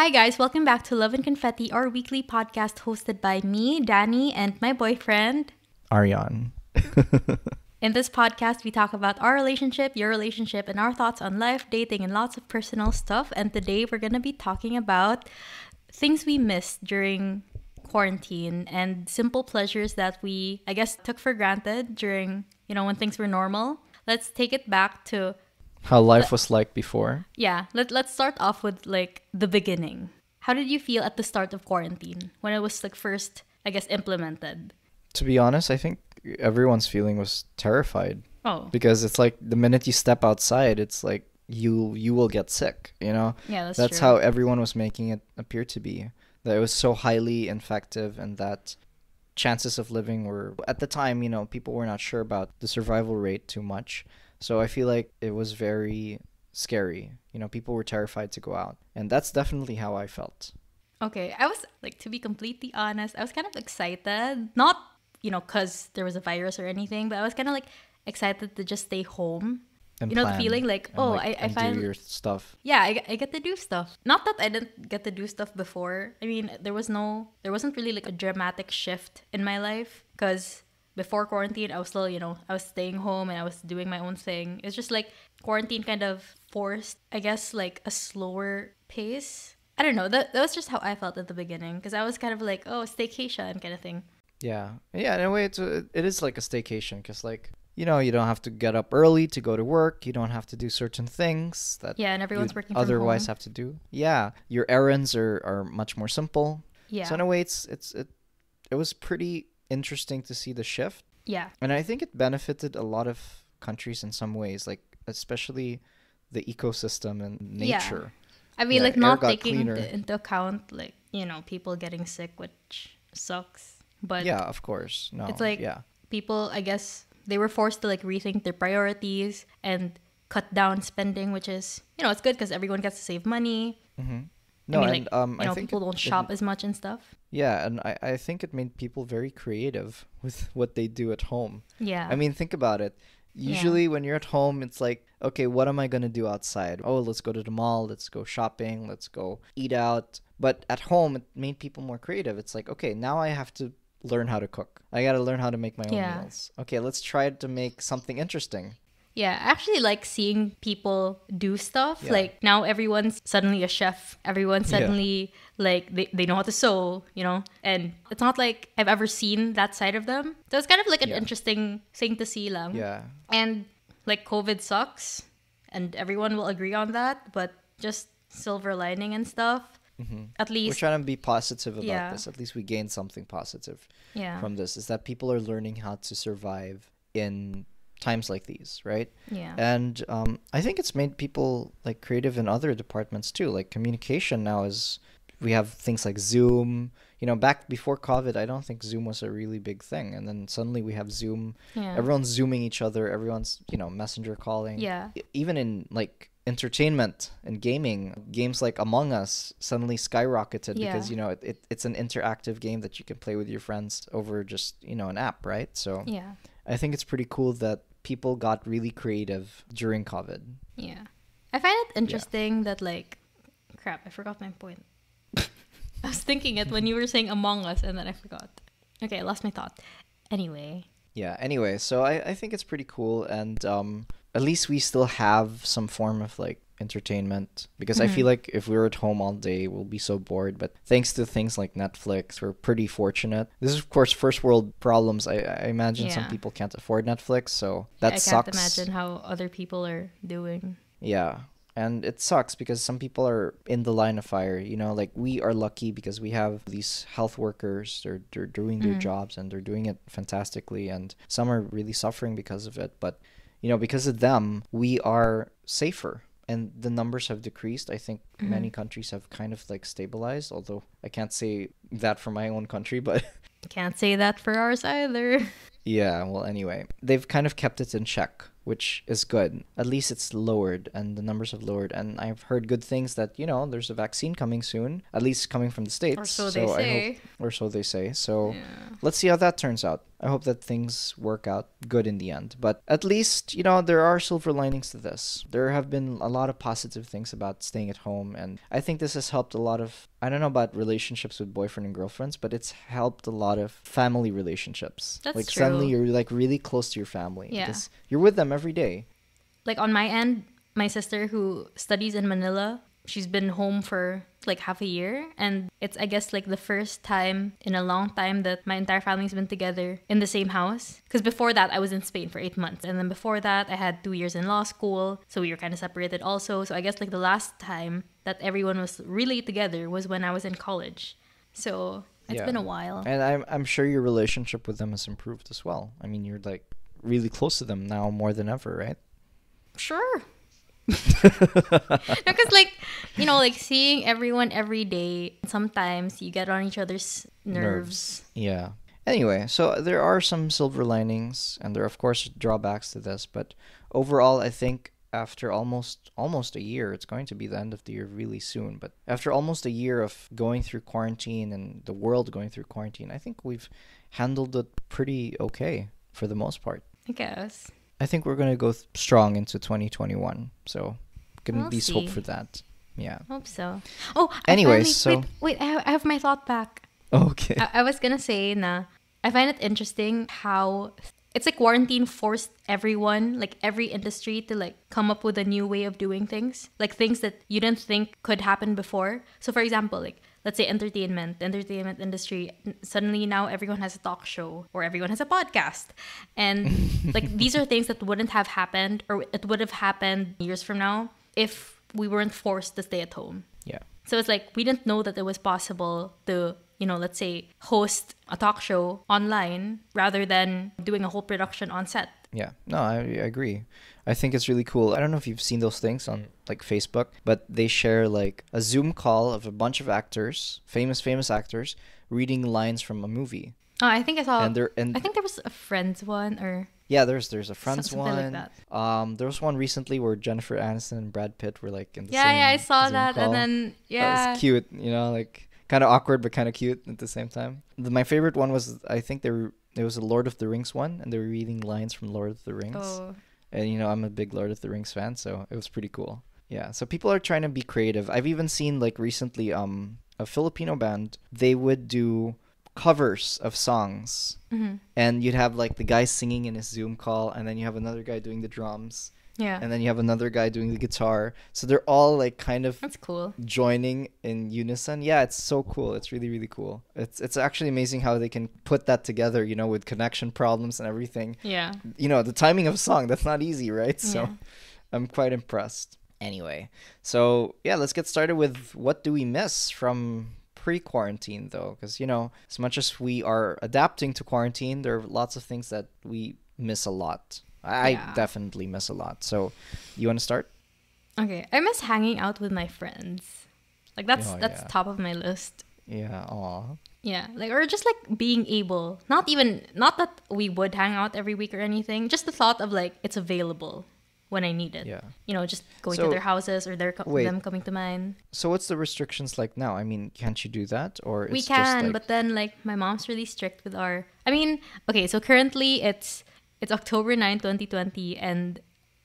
Hi, guys. Welcome back to Love and Confetti, our weekly podcast hosted by me, Danny, and my boyfriend, Ariane. In this podcast, we talk about our relationship, your relationship, and our thoughts on life, dating, and lots of personal stuff. And today, we're going to be talking about things we missed during quarantine and simple pleasures that we, I guess, took for granted during, you know, when things were normal. Let's take it back to how life was like before. Yeah. Let, let's start off with like the beginning. How did you feel at the start of quarantine when it was like first, I guess, implemented? To be honest, I think everyone's feeling was terrified. Oh. Because it's like the minute you step outside, it's like you you will get sick, you know? Yeah, that's, that's true. how everyone was making it appear to be. That it was so highly infective and that chances of living were at the time, you know, people were not sure about the survival rate too much. So I feel like it was very scary. You know, people were terrified to go out. And that's definitely how I felt. Okay. I was, like, to be completely honest, I was kind of excited. Not, you know, because there was a virus or anything, but I was kind of, like, excited to just stay home. And you know, the feeling like, oh, like, I, I find. your stuff. Yeah, I, I get to do stuff. Not that I didn't get to do stuff before. I mean, there was no, there wasn't really, like, a dramatic shift in my life because before quarantine, I was still, you know, I was staying home and I was doing my own thing. It's just like quarantine kind of forced, I guess, like a slower pace. I don't know. That, that was just how I felt at the beginning because I was kind of like, oh, staycation kind of thing. Yeah. Yeah. In a way, it's it is like a staycation because, like, you know, you don't have to get up early to go to work. You don't have to do certain things that yeah, and everyone's working otherwise have to do. Yeah, your errands are, are much more simple. Yeah. So in a way, it's it's it, it was pretty interesting to see the shift. Yeah. And I think it benefited a lot of countries in some ways, like especially the ecosystem and nature. Yeah. I mean, yeah, like not taking the, into account like you know people getting sick, which sucks. But yeah, of course, no, it's like yeah. people. I guess they were forced to like rethink their priorities and cut down spending, which is you know it's good because everyone gets to save money. Mm-hmm. No, I mean, and, like, um, you know, people don't shop it, as much and stuff. Yeah, and I, I think it made people very creative with what they do at home. Yeah. I mean, think about it. Usually, yeah. when you're at home, it's like, okay, what am I going to do outside? Oh, let's go to the mall, let's go shopping, let's go eat out. But at home, it made people more creative. It's like, okay, now I have to learn how to cook. I got to learn how to make my own yeah. meals. Okay, let's try to make something interesting. Yeah, I actually like seeing people do stuff. Yeah. Like now everyone's suddenly a chef. Everyone suddenly yeah. like they, they know how to sew, you know? And it's not like I've ever seen that side of them. So it's kind of like an yeah. interesting thing to see lang. Yeah. And like COVID sucks and everyone will agree on that, but just silver lining and stuff. Mm-hmm. At least we're trying to be positive about yeah. this. At least we gain something positive yeah. from this. Is that people are learning how to survive in times like these, right? Yeah. And um, I think it's made people like creative in other departments too. Like communication now is we have things like Zoom. You know, back before COVID, I don't think Zoom was a really big thing, and then suddenly we have Zoom. Yeah. Everyone's zooming each other. Everyone's you know messenger calling. Yeah. Even in like entertainment and gaming games like among us suddenly skyrocketed yeah. because you know it, it, it's an interactive game that you can play with your friends over just you know an app right so yeah i think it's pretty cool that people got really creative during COVID. Yeah. I find it interesting yeah. that like crap, I forgot my point. I was thinking it when you were saying Among Us and then I forgot. Okay, I lost my thought. Anyway. Yeah, anyway, so I, I think it's pretty cool and um at least we still have some form of like entertainment because mm -hmm. I feel mm-hmm. like if we were at home all day, we'll be so bored. But thanks to things like Netflix, we're pretty fortunate. This is, of course, first world problems. I, I imagine yeah. some people can't afford Netflix, so that yeah, I sucks. I can't imagine how other people are doing. Yeah. And it sucks because some people are in the line of fire. You know, like we are lucky because we have these health workers. They're, they're doing mm their mm-hmm. jobs and they're doing it fantastically. And some are really suffering because of it. But you know, because of them, we are safer and the numbers have decreased. I think mm-hmm. many countries have kind of like stabilized, although I can't say that for my own country, but can't say that for ours either. Yeah, well, anyway, they've kind of kept it in check, which is good. At least it's lowered and the numbers have lowered. And I've heard good things that, you know, there's a vaccine coming soon, at least coming from the States. Or so they say. Hope, or so they say. So yeah. let's see how that turns out. I hope that things work out good in the end. But at least, you know, there are silver linings to this. There have been a lot of positive things about staying at home. And I think this has helped a lot of, I don't know about relationships with boyfriend and girlfriends, but it's helped a lot of family relationships. That's like true. suddenly you're like really close to your family. Yeah. you're with them every day. Like on my end, my sister who studies in Manila, she's been home for like half a year and it's i guess like the first time in a long time that my entire family's been together in the same house because before that i was in spain for eight months and then before that i had two years in law school so we were kind of separated also so i guess like the last time that everyone was really together was when i was in college so it's yeah. been a while and I'm, I'm sure your relationship with them has improved as well i mean you're like really close to them now more than ever right sure no, cause like you know, like seeing everyone every day, sometimes you get on each other's nerves. nerves. Yeah. Anyway, so there are some silver linings, and there are of course drawbacks to this, but overall, I think after almost almost a year it's going to be the end of the year really soon but after almost a year of going through quarantine and the world going through quarantine i think we've handled it pretty okay for the most part i guess I think we're gonna go th- strong into 2021. So can we'll least hope for that. Yeah. Hope so. Oh. Anyways, so wait, wait I, have, I have my thought back. Okay. I, I was gonna say na I find it interesting how it's like quarantine forced everyone, like every industry, to like come up with a new way of doing things, like things that you didn't think could happen before. So, for example, like let's say entertainment, entertainment industry, suddenly now everyone has a talk show or everyone has a podcast. And like these are things that wouldn't have happened or it would have happened years from now if we weren't forced to stay at home. Yeah. So it's like we didn't know that it was possible to, you know, let's say host a talk show online rather than doing a whole production on set yeah, no, I, I, agree. I think it's really cool. I don't know if you've seen those things on like Facebook, but they share like a Zoom call of a bunch of actors, famous famous actors, reading lines from a movie. Oh, I think I saw. And there, and I think there was a Friends one or. Yeah, there's there's a Friends one. Like um, there was one recently where Jennifer Aniston and Brad Pitt were like in the yeah, same. Yeah, I saw Zoom that, call. and then yeah, that was cute. You know, like kind of awkward but kind of cute at the same time. The, my favorite one was I think they there was a Lord of the Rings one, and they were reading lines from Lord of the Rings. Oh. And you know, I'm a big Lord of the Rings fan, so it was pretty cool. Yeah, so people are trying to be creative. I've even seen like recently um a Filipino band, they would do covers of songs mm-hmm. and you'd have like the guy singing in his zoom call and then you have another guy doing the drums yeah and then you have another guy doing the guitar so they're all like kind of that's cool joining in unison yeah it's so cool it's really really cool it's it's actually amazing how they can put that together you know with connection problems and everything yeah you know the timing of a song that's not easy right so yeah. i'm quite impressed anyway so yeah let's get started with what do we miss from pre-quarantine though because you know as much as we are adapting to quarantine there are lots of things that we miss a lot i, yeah. definitely miss a lot so you want to start okay i miss hanging out with my friends like that's oh, that's yeah. top of my list yeah yeah like or just like being able not even not that we would hang out every week or anything just the thought of like it's available when I need it. Yeah. You know, just going so, to their houses or their them coming to mine. So what's the restrictions like now? I mean, can't you do that or we can, like... but then like my mom's really strict with our. I mean, okay, so currently it's it's October 9, 2020, and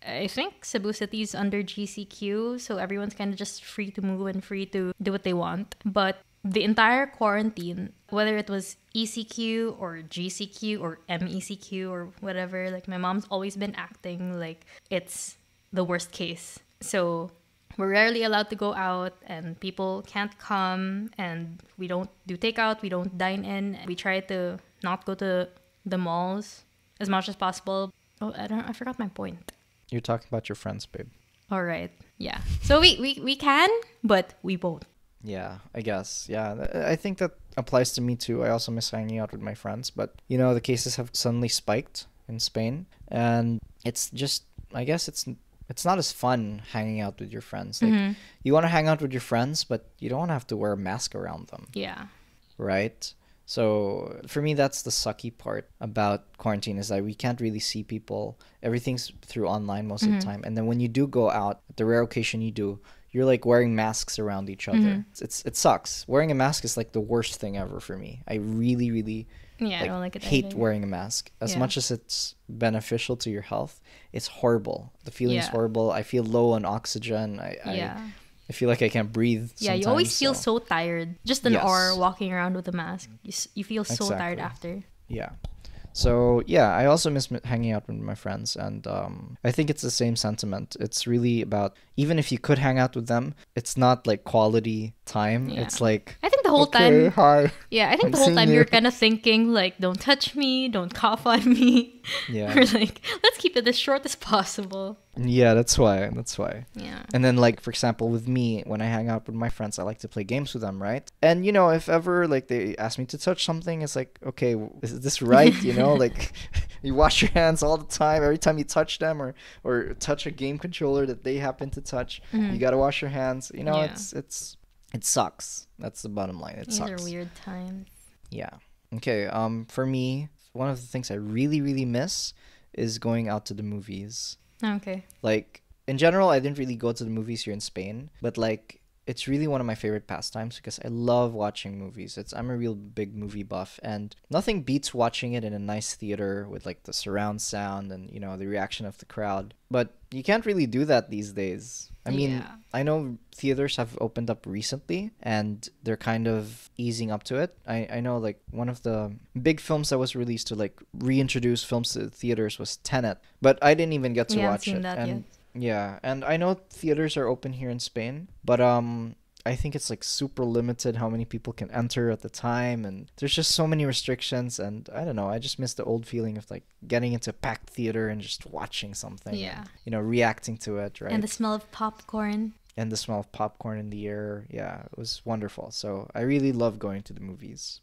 I think Cebu City is under GCQ, so everyone's kind of just free to move and free to do what they want. But the entire quarantine, whether it was ECQ or GCQ or MECQ or whatever, like my mom's always been acting like it's the worst case. So we're rarely allowed to go out and people can't come and we don't do takeout, we don't dine in. We try to not go to the malls as much as possible. Oh, I don't I forgot my point. You're talking about your friends, babe. All right. Yeah. So we, we, we can, but we won't. Yeah, I guess. Yeah, I think that applies to me too. I also miss hanging out with my friends, but you know, the cases have suddenly spiked in Spain, and it's just, I guess it's it's not as fun hanging out with your friends. Like mm-hmm. you want to hang out with your friends, but you don't want to have to wear a mask around them. Yeah. Right? So for me, that's the sucky part about quarantine is that we can't really see people. Everything's through online most mm-hmm. of the mm-hmm. time. And then when you do go out, the rare occasion you do, you're like wearing masks around each other. Mm-hmm. It's, it's, it sucks. Wearing a mask is like the worst thing ever for me. I really really yeah, like, I like hate either. wearing a mask. As yeah. much as it's beneficial to your health, it's horrible. The feeling is yeah. horrible. I feel low on oxygen. I, yeah. I I feel like I can't breathe. Yeah, you always feel so, so tired. Just an yes. hour walking around with a mask, you, you feel so exactly. tired after. Yeah. So yeah, I also miss hanging out with my friends, and um, I think it's the same sentiment. It's really about even if you could hang out with them, it's not like quality time. Yeah. It's like I think the whole okay, time. Hi. Yeah, I think I'm the whole time you. are kind of thinking like, "Don't touch me. Don't cough on me." Yeah. or like, let's keep it as short as possible. Yeah, that's why. That's why. Yeah. And then, like for example, with me, when I hang out with my friends, I like to play games with them, right? And you know, if ever like they ask me to touch something, it's like, okay, is this right? you know, like you wash your hands all the time. Every time you touch them or or touch a game controller that they happen to touch, mm-hmm. you gotta wash your hands. You know, yeah. it's it's it sucks. That's the bottom line. It These sucks. These are weird times. Yeah. Okay. Um, for me, one of the things I really, really miss is going out to the movies. Okay. Like in general, I didn't really go to the movies here in Spain, but like it's really one of my favorite pastimes because I love watching movies. It's I'm a real big movie buff and nothing beats watching it in a nice theater with like the surround sound and you know the reaction of the crowd. But you can't really do that these days. I mean, yeah. I know theaters have opened up recently and they're kind of easing up to it. I, I know like one of the big films that was released to like reintroduce films to the theaters was Tenet, but I didn't even get to we watch it. and yet. Yeah, and I know theaters are open here in Spain, but um I think it's like super limited how many people can enter at the time and there's just so many restrictions and I don't know, I just miss the old feeling of like getting into a packed theater and just watching something. Yeah. And, you know, reacting to it, right? And the smell of popcorn. And the smell of popcorn in the air. Yeah, it was wonderful. So I really love going to the movies.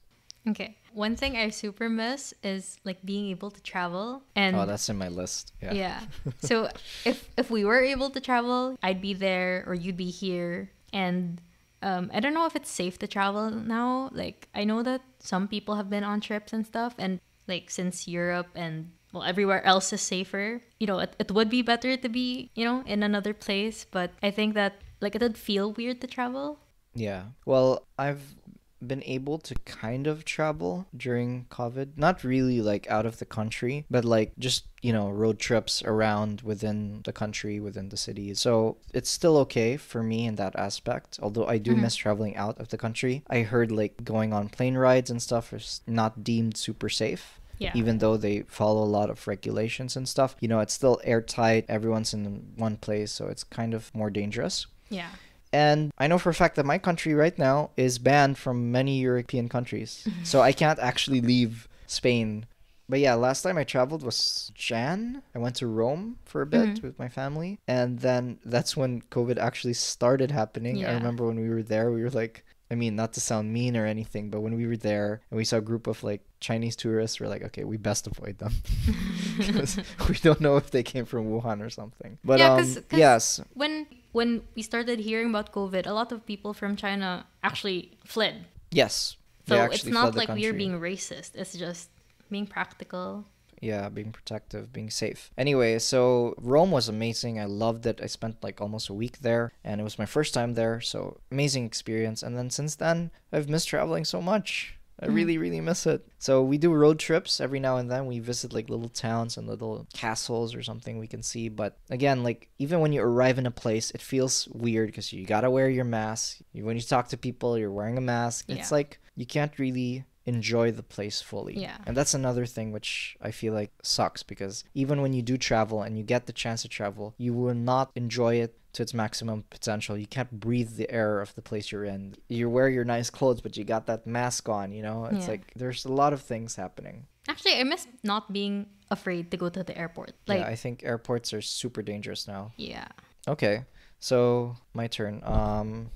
Okay. One thing I super miss is like being able to travel and Oh, that's in my list. Yeah. Yeah. so if if we were able to travel, I'd be there or you'd be here and um, I don't know if it's safe to travel now. Like I know that some people have been on trips and stuff and like since Europe and well everywhere else is safer, you know, it, it would be better to be, you know, in another place, but I think that like it would feel weird to travel. Yeah. Well, I've been able to kind of travel during COVID. Not really like out of the country, but like just, you know, road trips around within the country, within the city. So it's still okay for me in that aspect. Although I do mm-hmm. miss traveling out of the country. I heard like going on plane rides and stuff is not deemed super safe. Yeah. even though they follow a lot of regulations and stuff you know it's still airtight everyone's in one place so it's kind of more dangerous yeah and I know for a fact that my country right now is banned from many European countries. Mm-hmm. so I can't actually leave Spain. But yeah, last time I traveled was Jan. I went to Rome for a bit mm-hmm. with my family. And then that's when COVID actually started happening. Yeah. I remember when we were there, we were like, I mean, not to sound mean or anything, but when we were there and we saw a group of like Chinese tourists, we're like, okay, we best avoid them because we don't know if they came from Wuhan or something. But yeah, um, cause yes, when when we started hearing about COVID, a lot of people from China actually fled. Yes. So it's not like we're being racist. It's just being practical. Yeah, being protective, being safe. Anyway, so Rome was amazing. I loved it. I spent like almost a week there, and it was my first time there. So amazing experience. And then since then, I've missed traveling so much. I really, really miss it. So we do road trips every now and then. We visit like little towns and little castles or something we can see. But again, like even when you arrive in a place, it feels weird because you gotta wear your mask. when you talk to people, you're wearing a mask. Yeah. It's like you can't really enjoy the place fully. Yeah. And that's another thing which I feel like sucks because even when you do travel and you get the chance to travel, you will not enjoy it to its maximum potential. You can't breathe the air of the place you're in. You wear your nice clothes, but you got that mask on, you know? It's yeah. like there's a lot of things happening. Actually, I miss not being afraid to go to the airport. Like yeah, I think airports are super dangerous now. Yeah. Okay. So, my turn. Um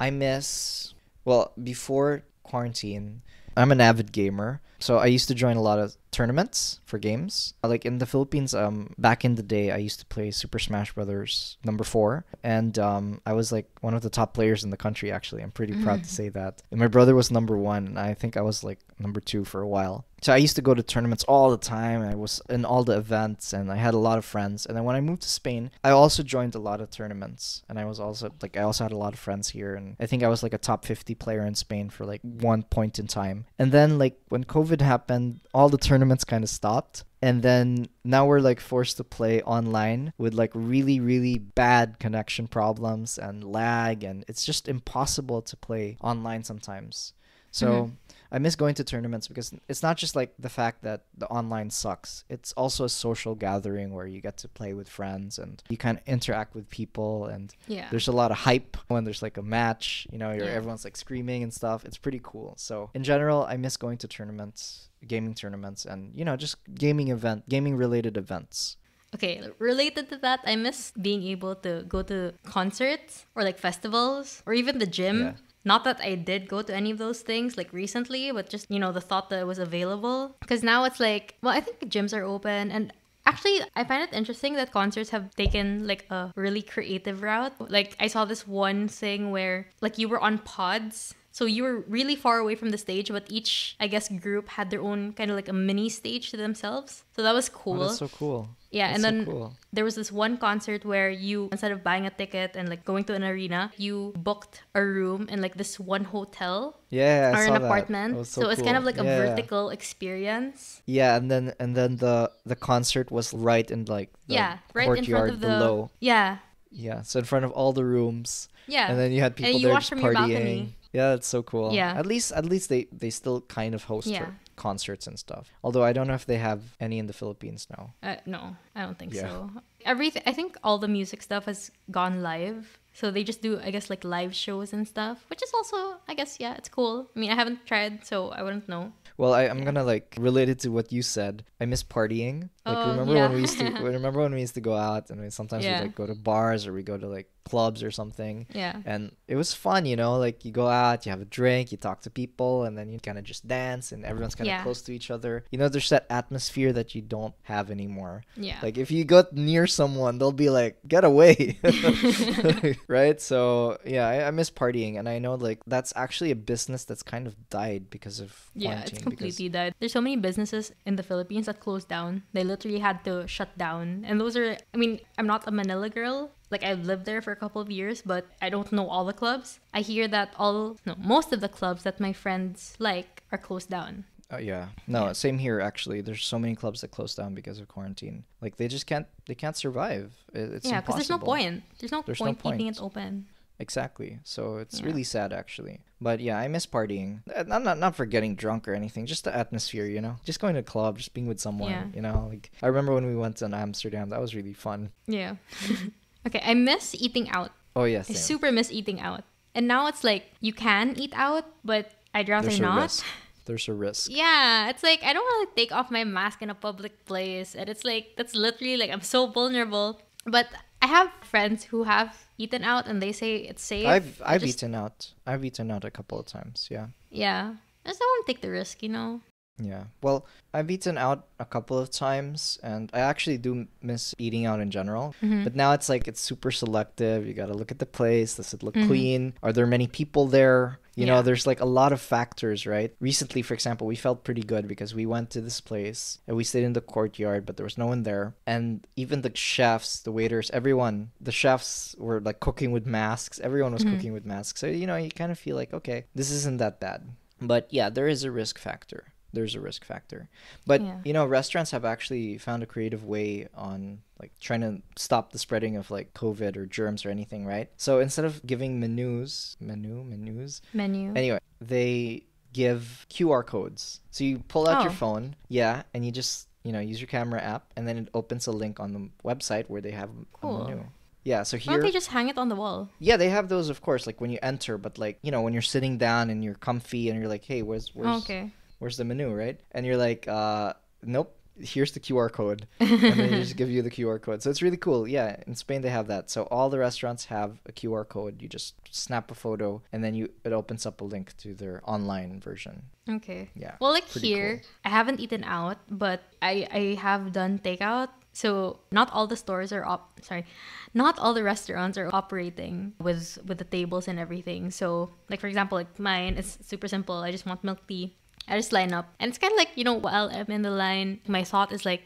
I miss well, before quarantine, I'm an avid gamer, so I used to join a lot of tournaments for games. Uh, like in the Philippines, um, back in the day, I used to play Super Smash Brothers number four, and um, I was like one of the top players in the country. Actually, I'm pretty proud to say that. And my brother was number one, and I think I was like number two for a while. So I used to go to tournaments all the time. I was in all the events, and I had a lot of friends. And then when I moved to Spain, I also joined a lot of tournaments, and I was also like I also had a lot of friends here, and I think I was like a top 50 player in Spain for like one point in time. And then like when COVID happened, all the tournaments tournaments kind of stopped. And then now we're like forced to play online with like really, really bad connection problems and lag. And it's just impossible to play online sometimes. So mm-hmm. I miss going to tournaments because it's not just like the fact that the online sucks. It's also a social gathering where you get to play with friends and you kind of interact with people and yeah. there's a lot of hype when there's like a match, you know, yeah. everyone's like screaming and stuff. It's pretty cool. So, in general, I miss going to tournaments, gaming tournaments and, you know, just gaming event, gaming related events. Okay, related to that, I miss being able to go to concerts or like festivals or even the gym. Yeah not that I did go to any of those things like recently, but just, you know, the thought that it was available. Because now it's like, well, I think gyms are open and actually i find it interesting that concerts have taken like a really creative route like i saw this one thing where like you were on pods so you were really far away from the stage but each i guess group had their own kind of like a mini stage to themselves so that was cool oh, that's so cool yeah, That's and then so cool. there was this one concert where you instead of buying a ticket and like going to an arena, you booked a room in like this one hotel. Yeah, or an apartment. So, so cool. it's kind of like yeah. a vertical experience. Yeah, and then and then the the concert was right in like yeah, right courtyard in front of the, Yeah. Yeah, so in front of all the rooms. Yeah. And then you had people and there just partying. Yeah, it's so cool. Yeah. At least at least they they still kind of host yeah. her concerts and stuff. Although I don't know if they have any in the Philippines now. Uh, no, I don't think yeah. so. Everything, I think all the music stuff has gone live. So they just do, I guess, like live shows and stuff, which is also, I guess, yeah, it's cool. I mean, I haven't tried, so I wouldn't know. Well, I, am yeah. gonna like relate it to what you said. I miss partying. Like oh, remember yeah. when we used to remember when we used to go out and we, sometimes yeah. we like go to bars or we go to like clubs or something. Yeah. And it was fun, you know, like you go out, you have a drink, you talk to people and then you kind of just dance and everyone's kind of yeah. close to each other. You know, there's that atmosphere that you don't have anymore. Yeah. Like if you go near someone, they'll be like, "Get away." right? So, yeah, I, I, miss partying and I know like that's actually a business that's kind of died because of Yeah, it's completely died. There's so many businesses in the Philippines that closed down. They literally had to shut down. And those are, I mean, I'm not a Manila girl. Like, I've lived there for a couple of years, but I don't know all the clubs. I hear that all, no, most of the clubs that my friends like are closed down. Uh, yeah. No, yeah. same here actually. There's so many clubs that close down because of quarantine. Like they just can't they can't survive. It, it's yeah, because there's no point. There's no there's point no point. keeping it open. Exactly. So it's yeah. really sad, actually. But yeah, I miss partying. Uh, not, not not for getting drunk or anything, just the atmosphere, you know? Just going to a club, just being with someone, yeah. you know? Like, I remember when we went to Amsterdam, that was really fun. Yeah. okay, I miss eating out. Oh, yes. Yeah, I super miss eating out. And now it's like, you can eat out, but I'd rather There's not. There's a risk. Yeah, it's like I don't want to take off my mask in a public place, and it's like that's literally like I'm so vulnerable. But have friends who have eaten out and they say it's safe. I've I've just... eaten out. I've eaten out a couple of times, yeah. Yeah. I just don't want to take the risk, you know. Yeah. Well, I've eaten out a couple of times and I actually do miss eating out in general. Mm-hmm. But now it's like it's super selective. You got to look at the place. Does it look mm-hmm. clean? Are there many people there? You yeah. know, there's like a lot of factors, right? Recently, for example, we felt pretty good because we went to this place and we stayed in the courtyard, but there was no one there. And even the chefs, the waiters, everyone, the chefs were like cooking with masks. Everyone was mm-hmm. cooking with masks. So, you know, you kind of feel like, okay, this isn't that bad. But yeah, there is a risk factor there's a risk factor. But yeah. you know, restaurants have actually found a creative way on like trying to stop the spreading of like COVID or germs or anything, right? So instead of giving menus, menu, menus, menu. Anyway, they give QR codes. So you pull out oh. your phone, yeah, and you just you know use your camera app, and then it opens a link on the website where they have cool. a menu. Yeah, so here. Why don't they just hang it on the wall? Yeah, they have those, of course, like when you enter, but like, you know, when you're sitting down and you're comfy and you're like, hey, where's, where's, okay where's the menu, right? And you're like, uh, nope, here's the QR code. and then they just give you the QR code. So it's really cool. Yeah, in Spain they have that. So all the restaurants have a QR code. You just snap a photo and then you it opens up a link to their online version. Okay. Yeah. Well, like here, cool. I haven't eaten out, but I I have done takeout. So not all the stores are op sorry, not all the restaurants are operating with with the tables and everything. So like for example, like mine is super simple. I just want milk tea I just line up. And it's kind of like, you know, while I'm in the line, my thought is like,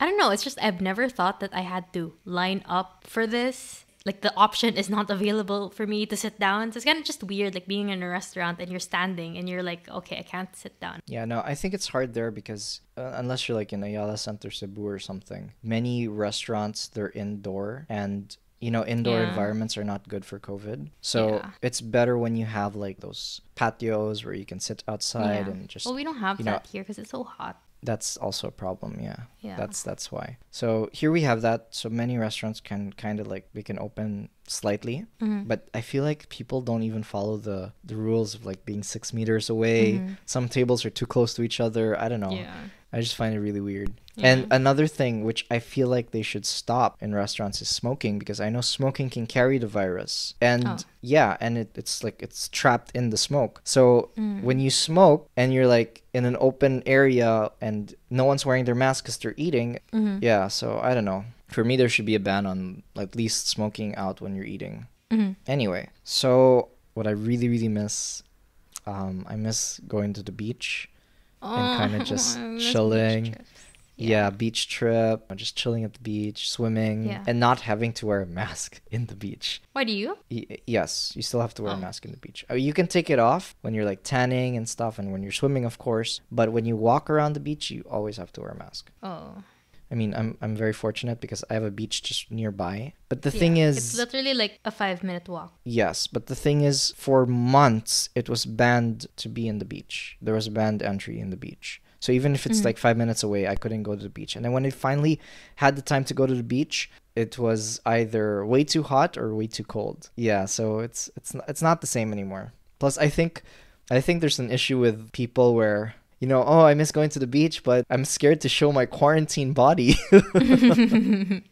I don't know. It's just I've never thought that I had to line up for this. Like the option is not available for me to sit down. So it's kind of just weird, like being in a restaurant and you're standing and you're like, okay, I can't sit down. Yeah, no, I think it's hard there because uh, unless you're like in Ayala Center Cebu or something, many restaurants they're indoor and you know indoor yeah. environments are not good for covid so yeah. it's better when you have like those patios where you can sit outside yeah. and just well we don't have that know, here because it's so hot that's also a problem yeah. yeah that's that's why so here we have that so many restaurants can kind of like we can open slightly mm-hmm. but i feel like people don't even follow the the rules of like being six meters away mm-hmm. some tables are too close to each other i don't know yeah. I just find it really weird. Yeah. And another thing which I feel like they should stop in restaurants is smoking because I know smoking can carry the virus. And oh. yeah, and it, it's like it's trapped in the smoke. So mm. when you smoke and you're like in an open area and no one's wearing their mask because they're eating, mm-hmm. yeah, so I don't know. For me, there should be a ban on at least smoking out when you're eating. Mm-hmm. Anyway, so what I really, really miss, um, I miss going to the beach and oh, kind of just chilling. Yeah. yeah. beach trip, just chilling at the beach, swimming, yeah. and not having to wear a mask in the beach. Why do you? Y yes, you still have to wear oh. a mask in the beach. I oh, mean, you can take it off when you're like tanning and stuff, and when you're swimming, of course. But when you walk around the beach, you always have to wear a mask. Oh. I mean, I'm I'm very fortunate because I have a beach just nearby. But the yeah, thing is, it's literally like a five minute walk. Yes, but the thing is, for months it was banned to be in the beach. There was a banned entry in the beach. So even if it's mm-hmm. like five minutes away, I couldn't go to the beach. And then when I finally had the time to go to the beach, it was either way too hot or way too cold. Yeah, so it's it's it's not the same anymore. Plus, I think I think there's an issue with people where you know, oh, I miss going to the beach, but I'm scared to show my quarantine body. you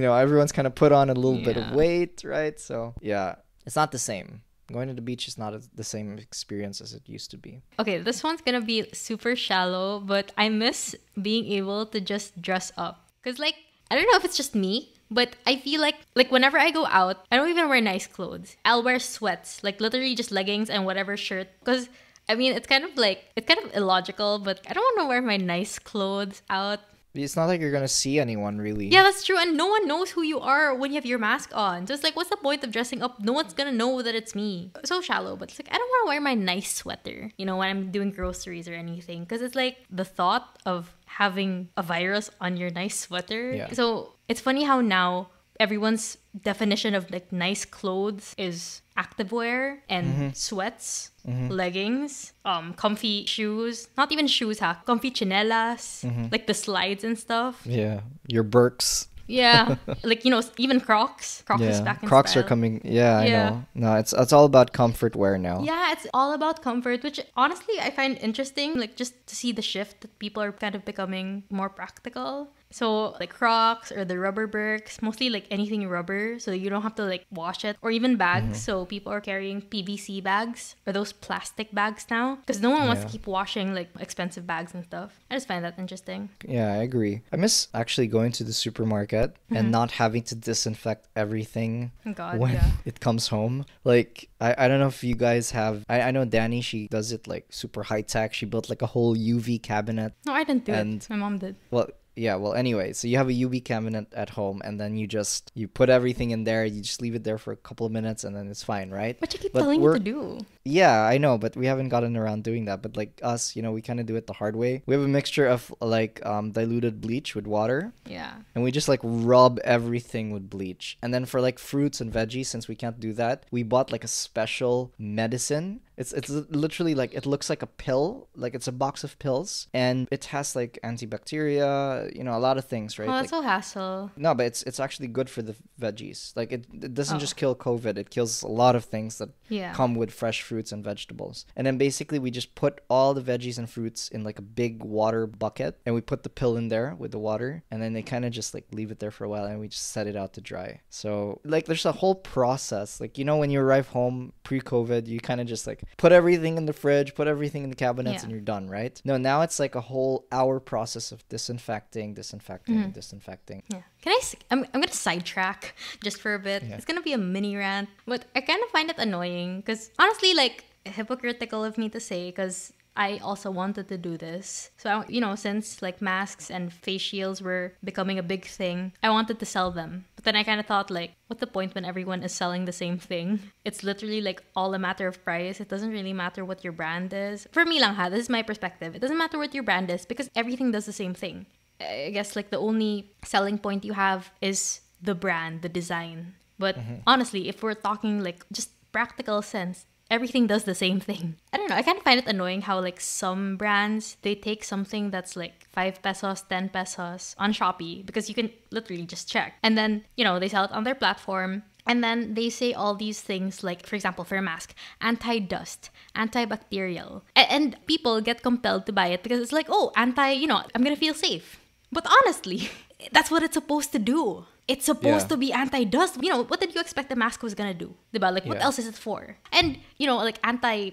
know, everyone's kind of put on a little yeah. bit of weight, right? So, yeah, it's not the same. Going to the beach is not a, the same experience as it used to be. Okay, this one's gonna be super shallow, but I miss being able to just dress up. Cause, like, I don't know if it's just me, but I feel like like whenever I go out, I don't even wear nice clothes. I'll wear sweats, like literally just leggings and whatever shirt, because I mean, it's kind of like it's kind of illogical, but I don't want to wear my nice clothes out. It's not like you're gonna see anyone really. Yeah, that's true, and no one knows who you are when you have your mask on. So it's like, what's the point of dressing up? No one's gonna know that it's me. So shallow, but it's like I don't want to wear my nice sweater, you know, when I'm doing groceries or anything, because it's like the thought of having a virus on your nice sweater. Yeah. So it's funny how now everyone's definition of like nice clothes is activewear and mm-hmm. sweats, mm-hmm. leggings, um, comfy shoes, not even shoes, huh? Comfy chinelas, mm-hmm. like the slides and stuff. Yeah, your Birks. Yeah, like you know, even Crocs. Crocs yeah. back in Crocs style. are coming. Yeah, yeah, I know. No, it's it's all about comfort wear now. Yeah, it's all about comfort, which honestly I find interesting. Like just to see the shift that people are kind of becoming more practical. So like Crocs or the rubber bricks, mostly like anything rubber, so you don't have to like wash it, or even bags. Mm-hmm. So people are carrying PVC bags or those plastic bags now, because no one wants yeah. to keep washing like expensive bags and stuff. I just find that interesting. Yeah, I agree. I miss actually going to the supermarket mm-hmm. and not having to disinfect everything oh God, when yeah. it comes home. Like I, I don't know if you guys have. I, I know Danny. She does it like super high tech. She built like a whole UV cabinet. No, I didn't do and, it. My mom did. Well, yeah well anyway so you have a UV cabinet at home and then you just you put everything in there you just leave it there for a couple of minutes and then it's fine right but you keep but telling me to do yeah i know but we haven't gotten around doing that but like us you know we kind of do it the hard way we have a mixture of like um, diluted bleach with water yeah and we just like rub everything with bleach and then for like fruits and veggies since we can't do that we bought like a special medicine it's it's literally like it looks like a pill, like it's a box of pills, and it has like antibacteria, you know, a lot of things, right? Oh, that's like, a hassle. No, but it's it's actually good for the veggies. Like it, it doesn't oh. just kill COVID; it kills a lot of things that yeah. come with fresh fruits and vegetables. And then basically we just put all the veggies and fruits in like a big water bucket, and we put the pill in there with the water, and then they kind of just like leave it there for a while, and we just set it out to dry. So like there's a whole process. Like you know when you arrive home pre-COVID, you kind of just like put everything in the fridge, put everything in the cabinets, yeah. and you're done, right? No, now it's like a whole hour process of disinfecting, disinfecting, mm. disinfecting. Yeah. Can I? I'm, I'm gonna sidetrack just for a bit. Yeah. It's gonna be a mini rant, but I kind of find it annoying because honestly, like hypocritical of me to say because I also wanted to do this. So, I, you know, since like masks and face shields were becoming a big thing, I wanted to sell them. But then I kind of thought, like, what's the point when everyone is selling the same thing? It's literally like all a matter of price. It doesn't really matter what your brand is. For me, lang ha, this is my perspective. It doesn't matter what your brand is because everything does the same thing. I guess like the only selling point you have is the brand, the design. But mm-hmm. honestly, if we're talking like just practical sense, everything does the same thing. I don't know, I kind of find it annoying how like some brands they take something that's like 5 pesos, 10 pesos on Shopee because you can literally just check. And then, you know, they sell it on their platform and then they say all these things like for example for a mask, anti-dust, antibacterial. A- and people get compelled to buy it because it's like, "Oh, anti, you know, I'm going to feel safe." But honestly, that's what it's supposed to do. It's supposed yeah. to be anti-dust. You know, what did you expect the mask was gonna do? Diba? Like, yeah. what else is it for? And you know, like anti,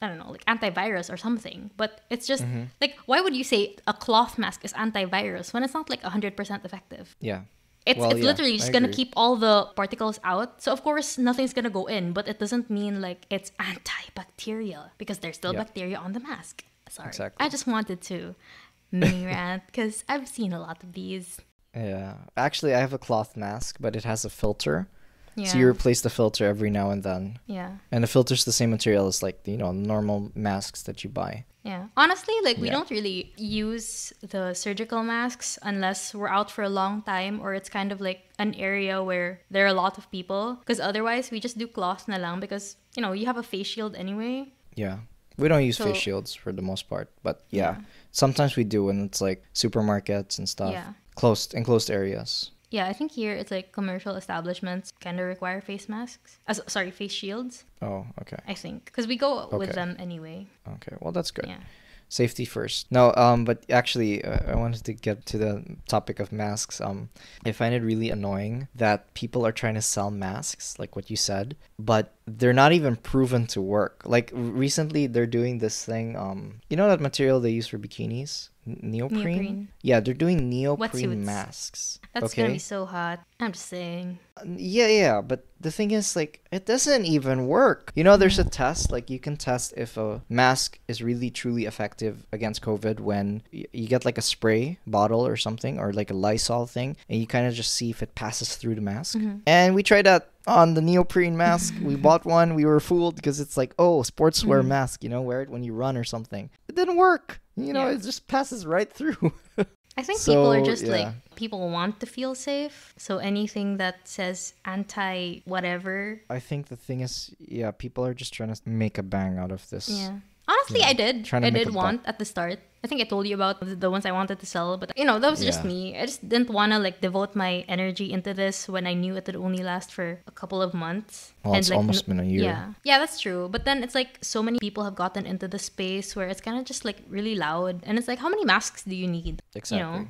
I don't know, like antivirus or something. But it's just mm-hmm. like, why would you say a cloth mask is antivirus when it's not like hundred percent effective? Yeah. It's, well, it's yeah, literally just going to keep all the particles out. So, of course, nothing's going to go in, but it doesn't mean like it's antibacterial because there's still bacteria on the mask. Sorry. Exactly. I just wanted to mini rant because I've seen a lot of these. Yeah. Actually, I have a cloth mask, but it has a filter. Yeah. So you replace the filter every now and then. Yeah. And the filter's the same material as like, you know, normal masks that you buy. Yeah. Honestly, like we don't really use the surgical masks unless we're out for a long time or it's kind of like an area where there are a lot of people because otherwise we just do cloth na lang because, you know, you have a face shield anyway. Yeah. We don't use so, face shields for the most part, but yeah, yeah, sometimes we do when it's like supermarkets and stuff. Yeah closed enclosed areas. Yeah, I think here it's like commercial establishments kind of require face masks. Uh, sorry, face shields. Oh, okay. I think because we go okay. with them anyway. Okay, well that's good. Yeah. Safety first. No, um, but actually, uh, I wanted to get to the topic of masks. Um, I find it really annoying that people are trying to sell masks, like what you said, but they're not even proven to work. Like recently, they're doing this thing. Um, you know that material they use for bikinis? neoprene? neoprene? Yeah, they're doing neoprene masks. That's okay? gonna be so hot. I'm just saying. Yeah, yeah, but the thing is, like, it doesn't even work. You know, there's a test, like, you can test if a mask is really truly effective against COVID when you get, like, a spray bottle or something, or, like, a Lysol thing, and you kind of just see if it passes through the mask. Mm-hmm. And we tried that on the neoprene mask. we bought one, we were fooled because it's like, oh, sportswear mm-hmm. mask, you know, wear it when you run or something. It didn't work. You know, yeah. it just passes right through. I think so, people are just yeah. like people want to feel safe. So anything that says anti whatever. I think the thing is, yeah, people are just trying to make a bang out of this. Yeah. Honestly, yeah. I did. Trying I did want buck. at the start. I think I told you about the ones I wanted to sell, but you know, that was yeah. just me. I just didn't want to like devote my energy into this when I knew it would only last for a couple of months. Well, and, it's like, almost been a year. Yeah. Yeah, that's true. But then it's like so many people have gotten into the space where it's kind of just like really loud and it's like how many masks do you need? Exactly. You know?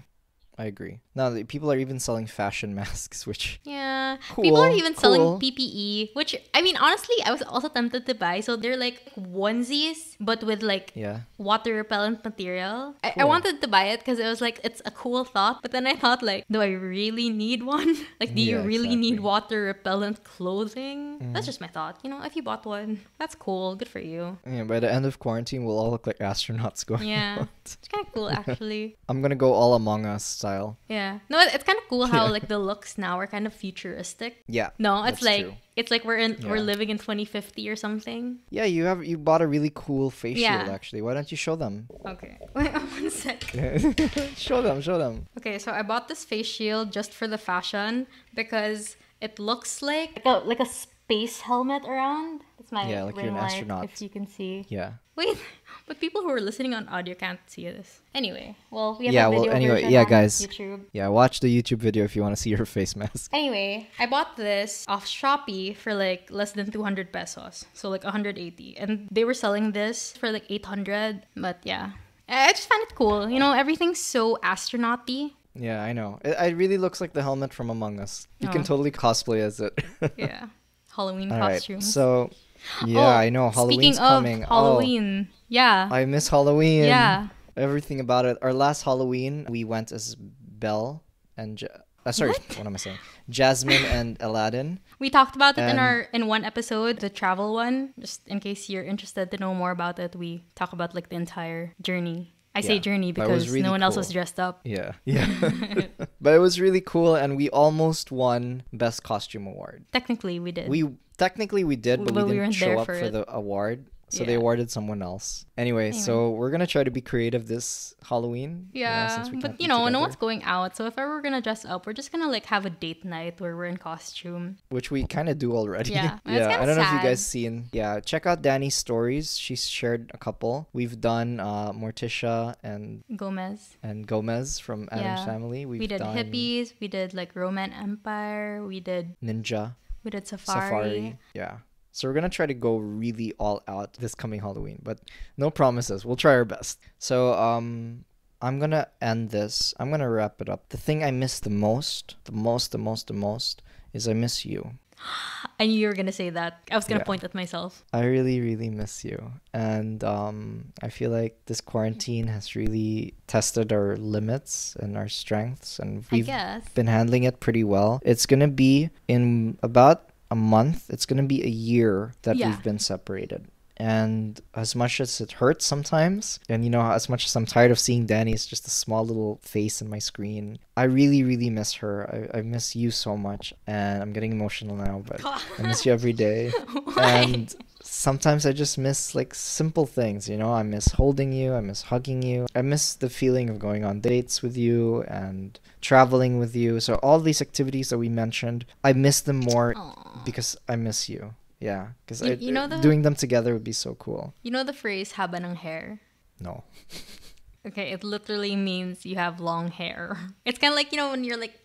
I agree. Now people are even selling fashion masks, which yeah, cool, people are even cool. selling PPE, which I mean, honestly, I was also tempted to buy. So they're like onesies, but with like yeah. water repellent material. Cool. I-, I wanted to buy it because it was like it's a cool thought, but then I thought like, do I really need one? like, do yeah, you really exactly. need water repellent clothing? Mm. That's just my thought. You know, if you bought one, that's cool. Good for you. Yeah, by the end of quarantine, we'll all look like astronauts going. Yeah, out. it's kind of cool actually. I'm gonna go all Among Us style. Yeah. No, it's kind of cool how yeah. like the looks now are kind of futuristic. Yeah. No, it's like true. it's like we're in yeah. we're living in 2050 or something. Yeah, you have you bought a really cool face yeah. shield actually. Why don't you show them? Okay. Wait, one sec. show them, show them. Okay, so I bought this face shield just for the fashion because it looks like like a, like a space helmet around. It's my yeah, like you're an astronaut. If you can see. Yeah. Wait, but people who are listening on audio can't see this. Anyway, well, we have yeah, a video well, anyway, yeah, guys. YouTube. Yeah, watch the YouTube video if you want to see her face mask. Anyway, I bought this off Shopee for like less than 200 pesos, so like 180, and they were selling this for like 800. But yeah, I just find it cool. You know, everything's so astronauty. Yeah, I know. It, it really looks like the helmet from Among Us. You oh. can totally cosplay as it. yeah, Halloween costume. Right, so yeah, oh, I know. Halloween's speaking of coming. Oh, Halloween. Oh, yeah. I miss Halloween. Yeah. Everything about it. Our last Halloween, we went as Belle and. Ja- uh, sorry, what? what? am I saying? Jasmine and Aladdin. We talked about it and in our in one episode, the travel one. Just in case you're interested to know more about it, we talk about like the entire journey. I say yeah, journey because really no one cool. else was dressed up. Yeah. Yeah. but it was really cool and we almost won best costume award. Technically we did. We technically we did, but, but we didn't show up for, for the award. So yeah. they awarded someone else. Anyway, so we're gonna try to be creative this Halloween. Yeah, you know, but you know, no one's going out, so if ever we're gonna dress up, we're just gonna like have a date night where we're in costume, which we kind of do already. Yeah, yeah. I don't sad. know if you guys seen. Yeah, check out Danny's stories. She's shared a couple. We've done uh, Morticia and Gomez and Gomez from Adam's yeah. Family. We've we did done... hippies. We did like Roman Empire. We did Ninja. We did Safari. Safari. Yeah. So we're going to try to go really all out this coming Halloween, but no promises. We'll try our best. So um I'm going to end this. I'm going to wrap it up. The thing I miss the most, the most, the most, the most is I miss you. I knew you were gonna say that. I was gonna yeah. point at myself. I really, really miss you, and um, I feel like this quarantine has really tested our limits and our strengths, and we've been handling it pretty well. It's gonna be in about a month, it's going to be a year that yeah. we've been separated. And as much as it hurts sometimes, and you know, as much as I'm tired of seeing Danny's just a small little face in my screen, I really, really miss her. I, I miss you so much. And I'm getting emotional now, but I miss you every day. and sometimes I just miss like simple things, you know? I miss holding you, I miss hugging you. I miss the feeling of going on dates with you and traveling with you. So all these activities that we mentioned, I miss them more Aww. because I miss you. Yeah, cuz you, you, know the, doing them together would be so cool. You know the phrase haba ng hair? No. okay, it literally means you have long hair. It's kind of like, you know, when you're like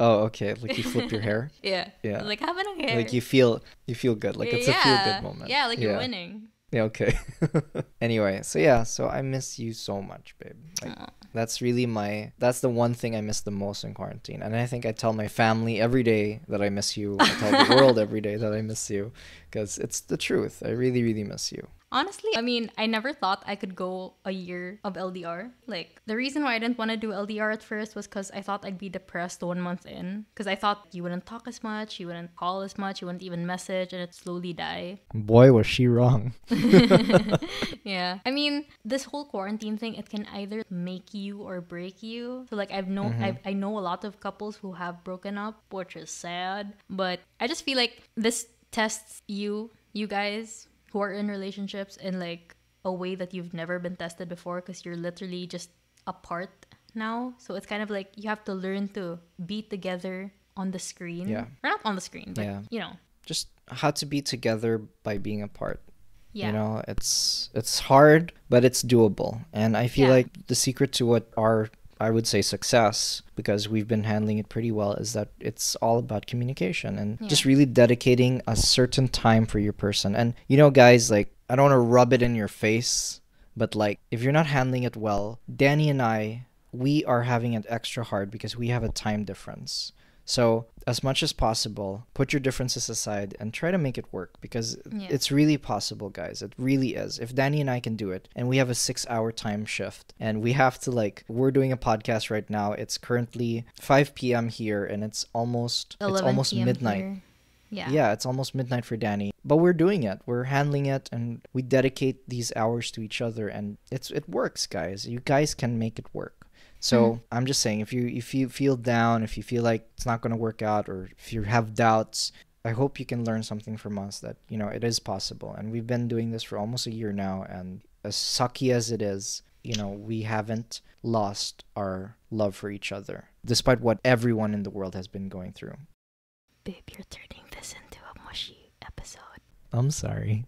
Oh, okay. Like you flip your hair. yeah. Yeah. I'm like having a hair. Like you feel you feel good. Like it's yeah. a feel good moment. Yeah, like you're yeah. winning. Yeah, okay. anyway, so yeah, so I miss you so much, babe. Like, that's really my that's the one thing I miss the most in quarantine. And I think I tell my family every day that I miss you. I tell the world every day that I miss you because it's the truth. I really really miss you. Honestly, I mean, I never thought I could go a year of LDR. Like, the reason why I didn't want to do LDR at first was because I thought I'd be depressed one month in. Because I thought you wouldn't talk as much, you wouldn't call as much, you wouldn't even message, and it'd slowly die. Boy, was she wrong. yeah. I mean, this whole quarantine thing, it can either make you or break you. So, like, I've known, mm-hmm. I've, I know a lot of couples who have broken up, which is sad. But I just feel like this tests you, you guys, who are in relationships in like a way that you've never been tested before because you're literally just apart now. So it's kind of like you have to learn to be together on the screen. Yeah. Or not on the screen, but yeah. you know. Just how to be together by being apart. Yeah. You know, it's it's hard, but it's doable. And I feel yeah. like the secret to what our I would say success because we've been handling it pretty well is that it's all about communication and yeah. just really dedicating a certain time for your person. And you know, guys, like I don't want to rub it in your face, but like if you're not handling it well, Danny and I, we are having it extra hard because we have a time difference. So as much as possible, put your differences aside and try to make it work because yeah. it's really possible, guys. It really is. If Danny and I can do it and we have a six hour time shift and we have to, like, we're doing a podcast right now. It's currently 5 p.m. here and it's almost, it's almost midnight. Here. Yeah. Yeah, it's almost midnight for Danny, but we're doing it. We're handling it and we dedicate these hours to each other and it's it works, guys. You guys can make it work. So mm-hmm. I'm just saying, if you if you feel down, if you feel like it's not going to work out, or if you have doubts, I hope you can learn something from us that you know it is possible. And we've been doing this for almost a year now, and as sucky as it is, you know, we haven't lost our love for each other, despite what everyone in the world has been going through. Babe, you're turning this into a mushy episode. I'm sorry.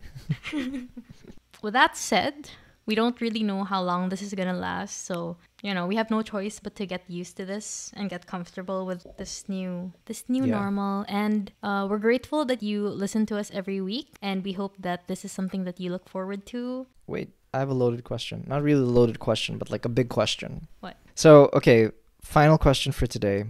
With that said, we don't really know how long this is going to last so you know we have no choice but to get used to this and get comfortable with this new this new yeah. normal and uh, we're grateful that you listen to us every week and we hope that this is something that you look forward to wait i have a loaded question not really a loaded question but like a big question what so okay final question for today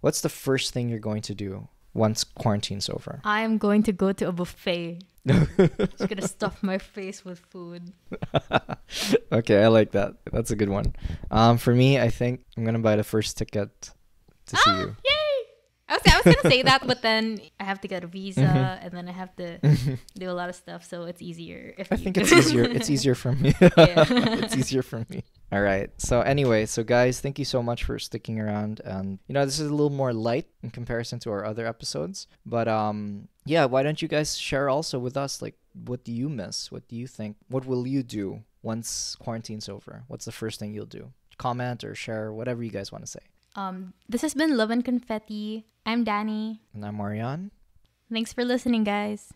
what's the first thing you're going to do once quarantine's over. I am going to go to a buffet. Just gonna stuff my face with food. okay, I like that. That's a good one. Um, for me, I think I'm gonna buy the first ticket to ah, see you. Yay! I was, I was gonna say that, but then I have to get a visa, mm-hmm. and then I have to mm-hmm. do a lot of stuff, so it's easier. I think it's easier. It's easier for me. it's easier for me. All right. So anyway, so guys, thank you so much for sticking around. And um, you know, this is a little more light in comparison to our other episodes, but um, yeah. Why don't you guys share also with us, like, what do you miss? What do you think? What will you do once quarantine's over? What's the first thing you'll do? Comment or share whatever you guys want to say. Um, this has been Love and Confetti. I'm Danny. And I'm Marianne. Thanks for listening, guys.